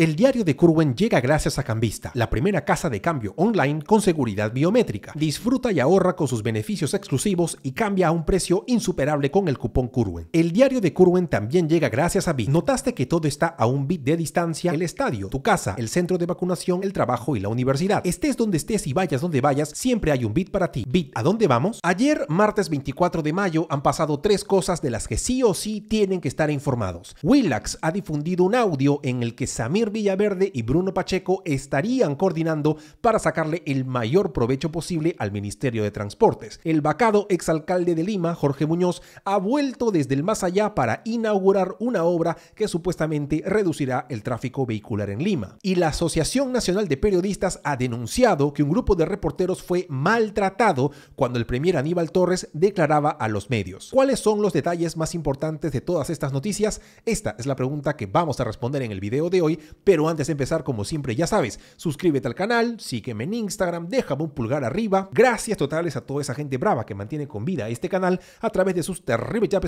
El diario de Curwen llega gracias a Cambista, la primera casa de cambio online con seguridad biométrica. Disfruta y ahorra con sus beneficios exclusivos y cambia a un precio insuperable con el cupón Curwen. El diario de Curwen también llega gracias a Bit. ¿Notaste que todo está a un bit de distancia? El estadio, tu casa, el centro de vacunación, el trabajo y la universidad. Estés donde estés y vayas donde vayas, siempre hay un bit para ti. Bit, ¿a dónde vamos? Ayer, martes 24 de mayo, han pasado tres cosas de las que sí o sí tienen que estar informados. Willax ha difundido un audio en el que Samir Villaverde y Bruno Pacheco estarían coordinando para sacarle el mayor provecho posible al Ministerio de Transportes. El vacado exalcalde de Lima, Jorge Muñoz, ha vuelto desde el más allá para inaugurar una obra que supuestamente reducirá el tráfico vehicular en Lima. Y la Asociación Nacional de Periodistas ha denunciado que un grupo de reporteros fue maltratado cuando el premier Aníbal Torres declaraba a los medios. ¿Cuáles son los detalles más importantes de todas estas noticias? Esta es la pregunta que vamos a responder en el video de hoy, pero antes de empezar, como siempre, ya sabes, suscríbete al canal, sígueme en Instagram, déjame un pulgar arriba. Gracias totales a toda esa gente brava que mantiene con vida este canal a través de sus terribles y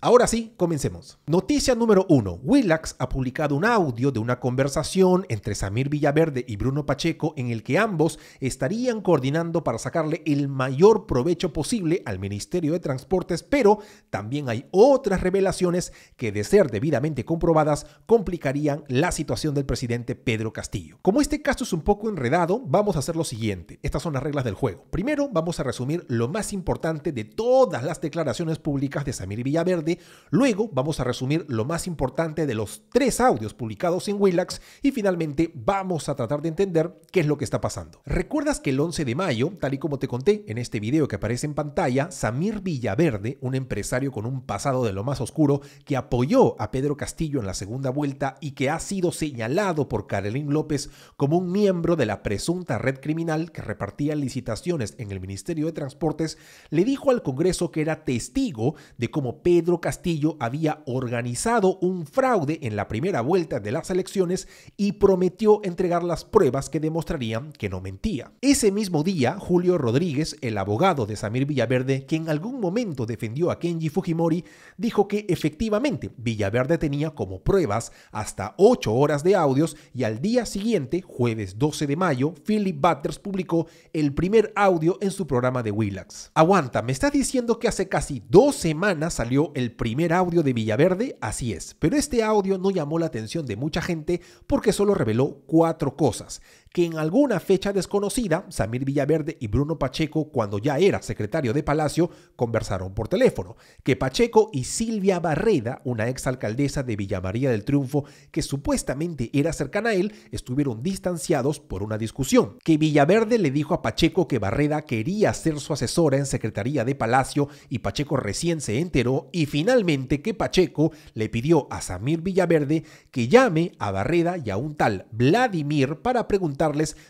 Ahora sí, comencemos. Noticia número 1. Willax ha publicado un audio de una conversación entre Samir Villaverde y Bruno Pacheco en el que ambos estarían coordinando para sacarle el mayor provecho posible al Ministerio de Transportes, pero también hay otras revelaciones que de ser debidamente comprobadas complicarían la situación del presidente Pedro Castillo. Como este caso es un poco enredado, vamos a hacer lo siguiente. Estas son las reglas del juego. Primero, vamos a resumir lo más importante de todas las declaraciones públicas de Samir Villaverde. Luego, vamos a resumir lo más importante de los tres audios publicados en Willax. Y finalmente, vamos a tratar de entender qué es lo que está pasando. ¿Recuerdas que el 11 de mayo, tal y como te conté en este video que aparece en pantalla, Samir Villaverde, un empresario con un pasado de lo más oscuro, que apoyó a Pedro Castillo en la segunda vuelta y que ha sido señalado señalado por Karelin López como un miembro de la presunta red criminal que repartía licitaciones en el Ministerio de Transportes, le dijo al Congreso que era testigo de cómo Pedro Castillo había organizado un fraude en la primera vuelta de las elecciones y prometió entregar las pruebas que demostrarían que no mentía. Ese mismo día, Julio Rodríguez, el abogado de Samir Villaverde, que en algún momento defendió a Kenji Fujimori, dijo que efectivamente Villaverde tenía como pruebas hasta ocho horas de audios y al día siguiente, jueves 12 de mayo, Philip Butters publicó el primer audio en su programa de Willax. Aguanta, ¿me estás diciendo que hace casi dos semanas salió el primer audio de Villaverde? Así es, pero este audio no llamó la atención de mucha gente porque solo reveló cuatro cosas que en alguna fecha desconocida, Samir Villaverde y Bruno Pacheco, cuando ya era secretario de Palacio, conversaron por teléfono, que Pacheco y Silvia Barreda, una exalcaldesa de Villa María del Triunfo, que supuestamente era cercana a él, estuvieron distanciados por una discusión, que Villaverde le dijo a Pacheco que Barreda quería ser su asesora en Secretaría de Palacio y Pacheco recién se enteró y finalmente que Pacheco le pidió a Samir Villaverde que llame a Barreda y a un tal Vladimir para preguntar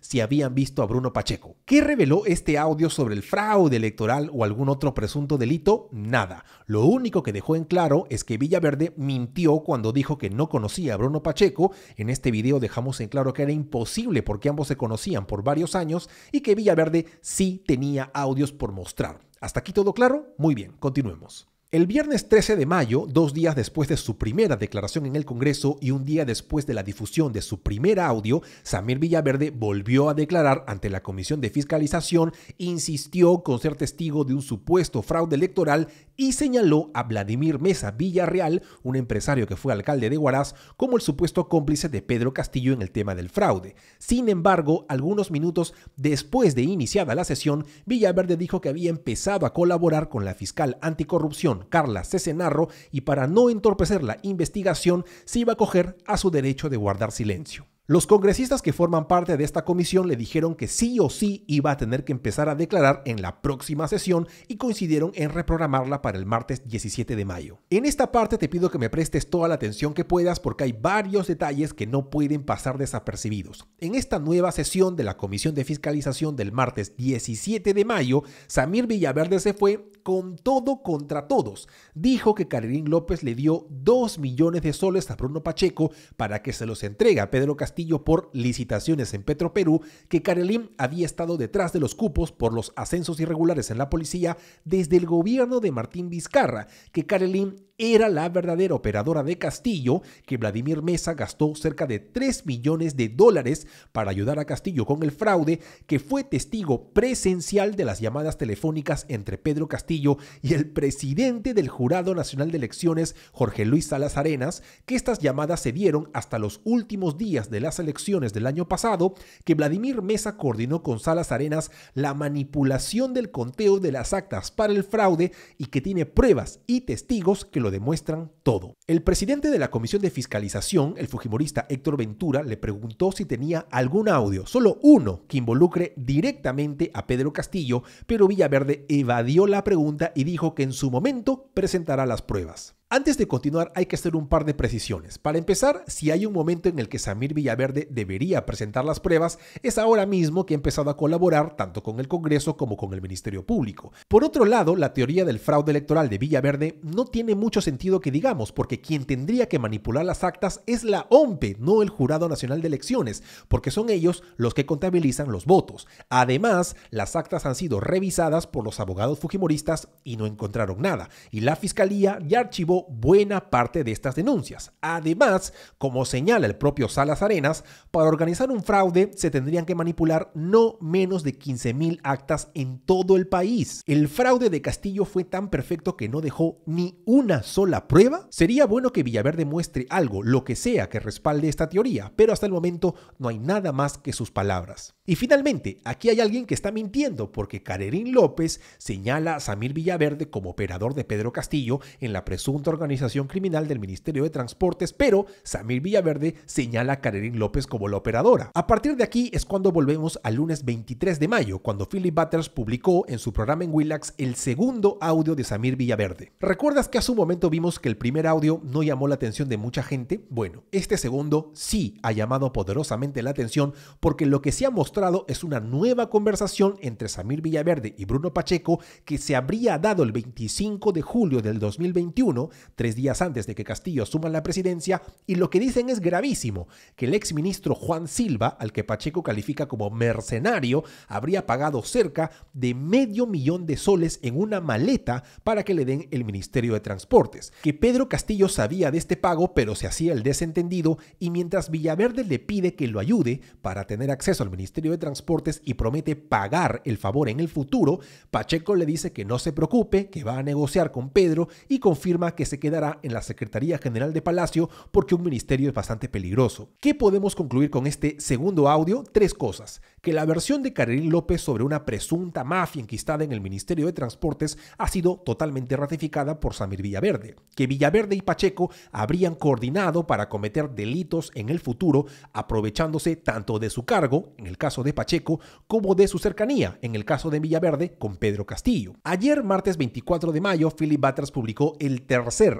si habían visto a Bruno Pacheco. ¿Qué reveló este audio sobre el fraude electoral o algún otro presunto delito? Nada. Lo único que dejó en claro es que Villaverde mintió cuando dijo que no conocía a Bruno Pacheco. En este video dejamos en claro que era imposible porque ambos se conocían por varios años y que Villaverde sí tenía audios por mostrar. ¿Hasta aquí todo claro? Muy bien, continuemos. El viernes 13 de mayo, dos días después de su primera declaración en el Congreso y un día después de la difusión de su primer audio, Samir Villaverde volvió a declarar ante la Comisión de Fiscalización, insistió con ser testigo de un supuesto fraude electoral y señaló a Vladimir Mesa Villarreal, un empresario que fue alcalde de Huaraz, como el supuesto cómplice de Pedro Castillo en el tema del fraude. Sin embargo, algunos minutos después de iniciada la sesión, Villaverde dijo que había empezado a colaborar con la fiscal anticorrupción Carla Cesenarro y para no entorpecer la investigación se iba a coger a su derecho de guardar silencio. Los congresistas que forman parte de esta comisión le dijeron que sí o sí iba a tener que empezar a declarar en la próxima sesión y coincidieron en reprogramarla para el martes 17 de mayo. En esta parte te pido que me prestes toda la atención que puedas porque hay varios detalles que no pueden pasar desapercibidos. En esta nueva sesión de la Comisión de Fiscalización del martes 17 de mayo, Samir Villaverde se fue con todo contra todos. Dijo que Karim López le dio 2 millones de soles a Bruno Pacheco para que se los entregue a Pedro Castillo por licitaciones en Petroperú que Karelim había estado detrás de los cupos por los ascensos irregulares en la policía desde el gobierno de Martín Vizcarra, que Karelim era la verdadera operadora de Castillo, que Vladimir Mesa gastó cerca de 3 millones de dólares para ayudar a Castillo con el fraude, que fue testigo presencial de las llamadas telefónicas entre Pedro Castillo y el presidente del Jurado Nacional de Elecciones, Jorge Luis Salas Arenas, que estas llamadas se dieron hasta los últimos días de las elecciones del año pasado, que Vladimir Mesa coordinó con Salas Arenas la manipulación del conteo de las actas para el fraude y que tiene pruebas y testigos que lo demuestran todo. El presidente de la Comisión de Fiscalización, el fujimorista Héctor Ventura, le preguntó si tenía algún audio, solo uno, que involucre directamente a Pedro Castillo, pero Villaverde evadió la pregunta y dijo que en su momento presentará las pruebas. Antes de continuar hay que hacer un par de precisiones. Para empezar, si hay un momento en el que Samir Villaverde debería presentar las pruebas, es ahora mismo que ha empezado a colaborar tanto con el Congreso como con el Ministerio Público. Por otro lado, la teoría del fraude electoral de Villaverde no tiene mucho sentido que digamos, porque quien tendría que manipular las actas es la OMPE, no el Jurado Nacional de Elecciones, porque son ellos los que contabilizan los votos. Además, las actas han sido revisadas por los abogados fujimoristas y no encontraron nada, y la Fiscalía ya archivó buena parte de estas denuncias. Además, como señala el propio Salas Arenas, para organizar un fraude se tendrían que manipular no menos de 15.000 actas en todo el país. El fraude de Castillo fue tan perfecto que no dejó ni una sola prueba. Sería bueno que Villaverde muestre algo, lo que sea, que respalde esta teoría, pero hasta el momento no hay nada más que sus palabras. Y finalmente, aquí hay alguien que está mintiendo porque Carerín López señala a Samir Villaverde como operador de Pedro Castillo en la presunta organización criminal del Ministerio de Transportes, pero Samir Villaverde señala a Karenin López como la operadora. A partir de aquí es cuando volvemos al lunes 23 de mayo, cuando Philip Butters publicó en su programa en Willax el segundo audio de Samir Villaverde. ¿Recuerdas que a su momento vimos que el primer audio no llamó la atención de mucha gente? Bueno, este segundo sí ha llamado poderosamente la atención porque lo que se ha mostrado es una nueva conversación entre Samir Villaverde y Bruno Pacheco que se habría dado el 25 de julio del 2021 tres días antes de que Castillo asuma la presidencia, y lo que dicen es gravísimo, que el exministro Juan Silva, al que Pacheco califica como mercenario, habría pagado cerca de medio millón de soles en una maleta para que le den el Ministerio de Transportes, que Pedro Castillo sabía de este pago pero se hacía el desentendido y mientras Villaverde le pide que lo ayude para tener acceso al Ministerio de Transportes y promete pagar el favor en el futuro, Pacheco le dice que no se preocupe, que va a negociar con Pedro y confirma que se quedará en la Secretaría General de Palacio porque un ministerio es bastante peligroso. ¿Qué podemos concluir con este segundo audio? Tres cosas. Que la versión de Karelín López sobre una presunta mafia enquistada en el Ministerio de Transportes ha sido totalmente ratificada por Samir Villaverde. Que Villaverde y Pacheco habrían coordinado para cometer delitos en el futuro aprovechándose tanto de su cargo, en el caso de Pacheco, como de su cercanía, en el caso de Villaverde, con Pedro Castillo. Ayer, martes 24 de mayo, Philip Batters publicó el tercer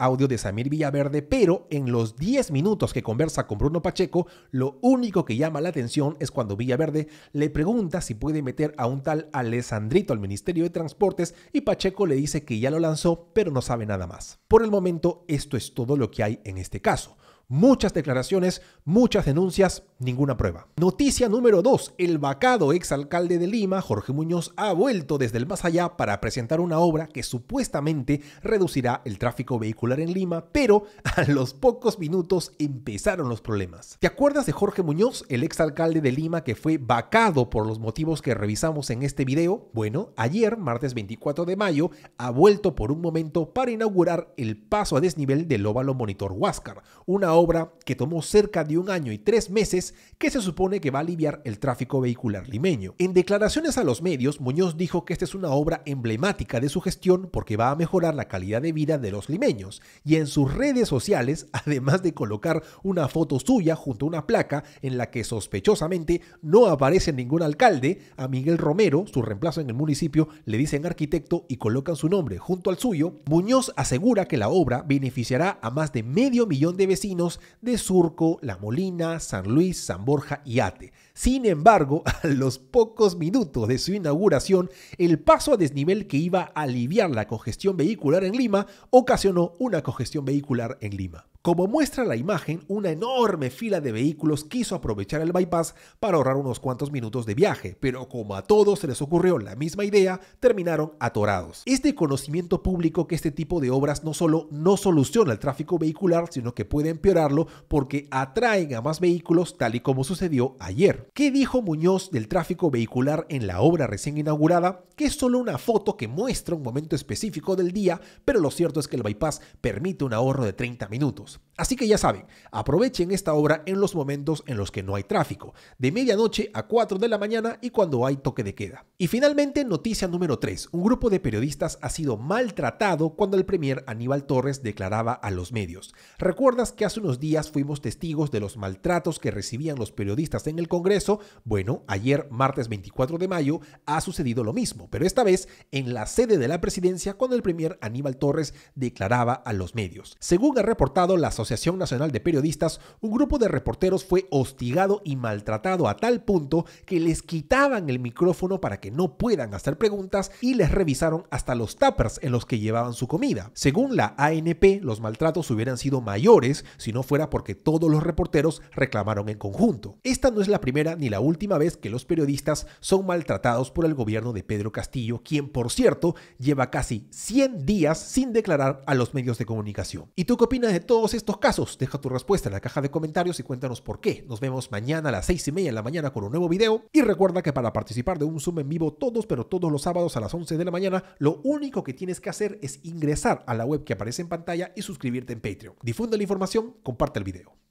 audio de Samir Villaverde, pero en los 10 minutos que conversa con Bruno Pacheco, lo único que llama la atención es cuando Villaverde le pregunta si puede meter a un tal Alessandrito al Ministerio de Transportes y Pacheco le dice que ya lo lanzó, pero no sabe nada más. Por el momento, esto es todo lo que hay en este caso. Muchas declaraciones, muchas denuncias, ninguna prueba. Noticia número 2. El vacado exalcalde de Lima, Jorge Muñoz, ha vuelto desde el más allá para presentar una obra que supuestamente reducirá el tráfico vehicular en Lima, pero a los pocos minutos empezaron los problemas. ¿Te acuerdas de Jorge Muñoz, el exalcalde de Lima que fue vacado por los motivos que revisamos en este video? Bueno, ayer, martes 24 de mayo, ha vuelto por un momento para inaugurar el paso a desnivel del óvalo Monitor Huáscar, una obra, que tomó cerca de un año y tres meses, que se supone que va a aliviar el tráfico vehicular limeño. En declaraciones a los medios, Muñoz dijo que esta es una obra emblemática de su gestión porque va a mejorar la calidad de vida de los limeños, y en sus redes sociales, además de colocar una foto suya junto a una placa en la que sospechosamente no aparece ningún alcalde, a Miguel Romero, su reemplazo en el municipio, le dicen arquitecto y colocan su nombre junto al suyo, Muñoz asegura que la obra beneficiará a más de medio millón de vecinos de Surco, La Molina, San Luis, San Borja y Ate. Sin embargo, a los pocos minutos de su inauguración, el paso a desnivel que iba a aliviar la congestión vehicular en Lima ocasionó una congestión vehicular en Lima. Como muestra la imagen, una enorme fila de vehículos quiso aprovechar el bypass para ahorrar unos cuantos minutos de viaje, pero como a todos se les ocurrió la misma idea, terminaron atorados. Es de conocimiento público que este tipo de obras no solo no soluciona el tráfico vehicular, sino que puede empeorarlo porque atraen a más vehículos tal y como sucedió ayer. ¿Qué dijo Muñoz del tráfico vehicular en la obra recién inaugurada? Que es solo una foto que muestra un momento específico del día, pero lo cierto es que el bypass permite un ahorro de 30 minutos. Adiós. Así que ya saben, aprovechen esta obra en los momentos en los que no hay tráfico, de medianoche a 4 de la mañana y cuando hay toque de queda. Y finalmente, noticia número 3. Un grupo de periodistas ha sido maltratado cuando el premier Aníbal Torres declaraba a los medios. ¿Recuerdas que hace unos días fuimos testigos de los maltratos que recibían los periodistas en el Congreso? Bueno, ayer, martes 24 de mayo, ha sucedido lo mismo, pero esta vez en la sede de la presidencia cuando el premier Aníbal Torres declaraba a los medios. Según ha reportado la Asociación Nacional de Periodistas, un grupo de reporteros fue hostigado y maltratado a tal punto que les quitaban el micrófono para que no puedan hacer preguntas y les revisaron hasta los tuppers en los que llevaban su comida. Según la ANP, los maltratos hubieran sido mayores si no fuera porque todos los reporteros reclamaron en conjunto. Esta no es la primera ni la última vez que los periodistas son maltratados por el gobierno de Pedro Castillo, quien por cierto lleva casi 100 días sin declarar a los medios de comunicación. ¿Y tú qué opinas de todos estos casos? Deja tu respuesta en la caja de comentarios y cuéntanos por qué. Nos vemos mañana a las 6 y media de la mañana con un nuevo video. Y recuerda que para participar de un Zoom en vivo todos, pero todos los sábados a las 11 de la mañana, lo único que tienes que hacer es ingresar a la web que aparece en pantalla y suscribirte en Patreon. Difunde la información, comparte el video.